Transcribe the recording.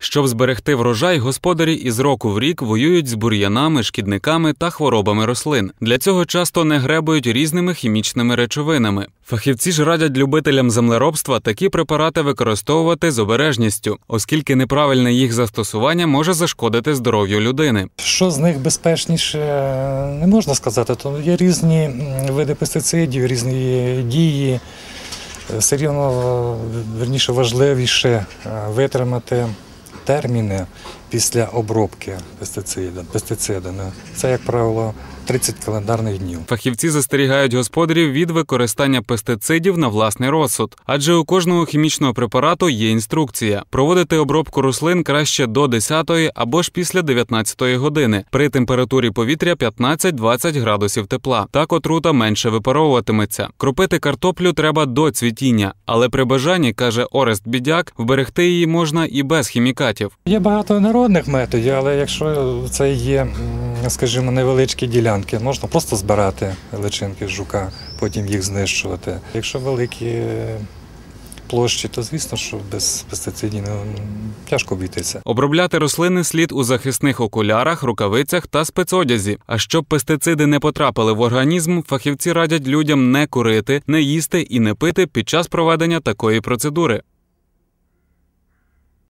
Щоб зберегти врожай, господарі із року в рік воюють з бур'янами, шкідниками та хворобами рослин. Для цього часто не гребують різними хімічними речовинами. Фахівці ж радять любителям землеробства такі препарати використовувати з обережністю, оскільки неправильне їх застосування може зашкодити здоров'ю людини. Що з них безпечніше не можна сказати, то є різні види пестицидів, різні дії. Е, все рівно е, верніше важливіше е, витримати терміни після обробки пестицида. пестицида. Ну, це, як правило, 30 календарних днів. Фахівці застерігають господарів від використання пестицидів на власний розсуд, адже у кожного хімічного препарату є інструкція. Проводити обробку рослин краще до 10 або ж після 19 години при температурі повітря 15-20 градусів тепла. Так отрута менше випаровуватиметься. Кропити картоплю треба до цвітіння, але при бажанні каже Орест Бідяк, вберегти її можна і без хімікатів препаратів. Є багато народних методів, але якщо це є, скажімо, невеличкі ділянки, можна просто збирати личинки з жука, потім їх знищувати. Якщо великі площі, то звісно, що без пестицидів ну, тяжко обійтися. Обробляти рослини слід у захисних окулярах, рукавицях та спецодязі. А щоб пестициди не потрапили в організм, фахівці радять людям не курити, не їсти і не пити під час проведення такої процедури.